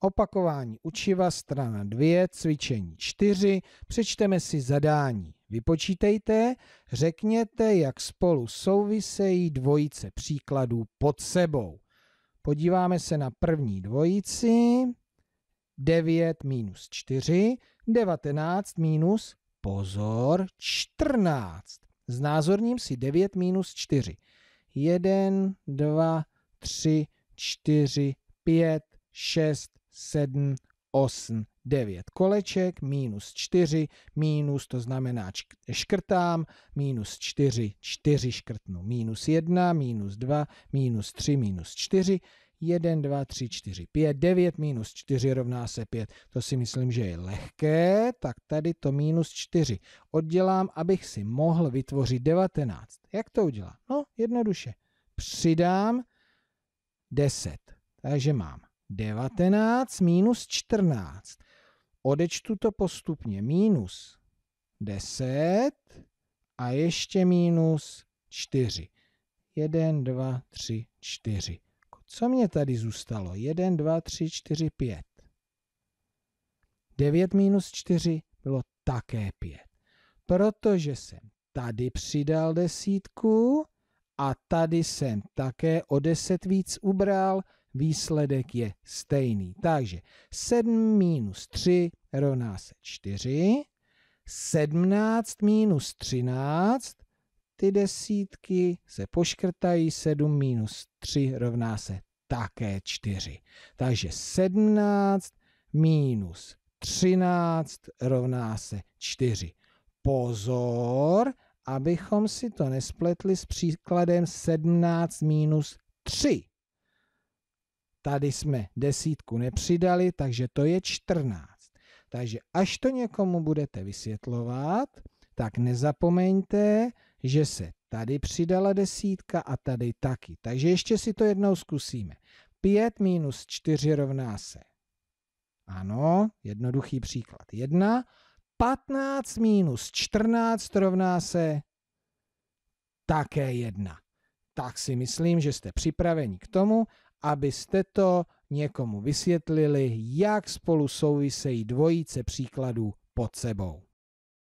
Opakování učiva, strana 2, cvičení 4, přečteme si zadání. Vypočítejte, řekněte, jak spolu souvisejí dvojice příkladů pod sebou. Podíváme se na první dvojici. 9 minus 4, 19 minus, pozor, 14. Znázorním si 9 minus 4. 1, 2, 3, 4, 5, 6, 7, 8, 9 koleček, minus 4, minus, to znamená škrtám, minus 4, 4 škrtnu, minus 1, minus 2, minus 3, minus 4, 1, 2, 3, 4, 5, 9 minus 4 rovná se 5. To si myslím, že je lehké, tak tady to minus 4 oddělám, abych si mohl vytvořit 19. Jak to udělám? No, jednoduše. Přidám 10. Takže mám 19 minus 14. Odečtu to postupně. Minus 10 a ještě minus 4. 1, 2, 3, 4. Co mě tady zůstalo? 1, 2, 3, 4, 5. 9 minus 4 bylo také 5. Protože jsem tady přidal desítku a tady jsem také o 10 víc ubral, výsledek je stejný. Takže 7 minus 3 rovná se 4. 17 minus 13, ty desítky se poškrtají, 7 minus 3 rovná se také 4. Takže 17 minus 13 rovná se 4. Pozor, abychom si to nespletli s příkladem 17 minus 3. Tady jsme desítku nepřidali, takže to je 14. Takže až to někomu budete vysvětlovat, tak nezapomeňte, že se tady přidala desítka a tady taky. Takže ještě si to jednou zkusíme. 5 minus 4 rovná se. Ano, jednoduchý příklad. 1. 15 minus 14 rovná se také 1. Tak si myslím, že jste připraveni k tomu, abyste to někomu vysvětlili, jak spolu souvisejí dvojice příkladů pod sebou.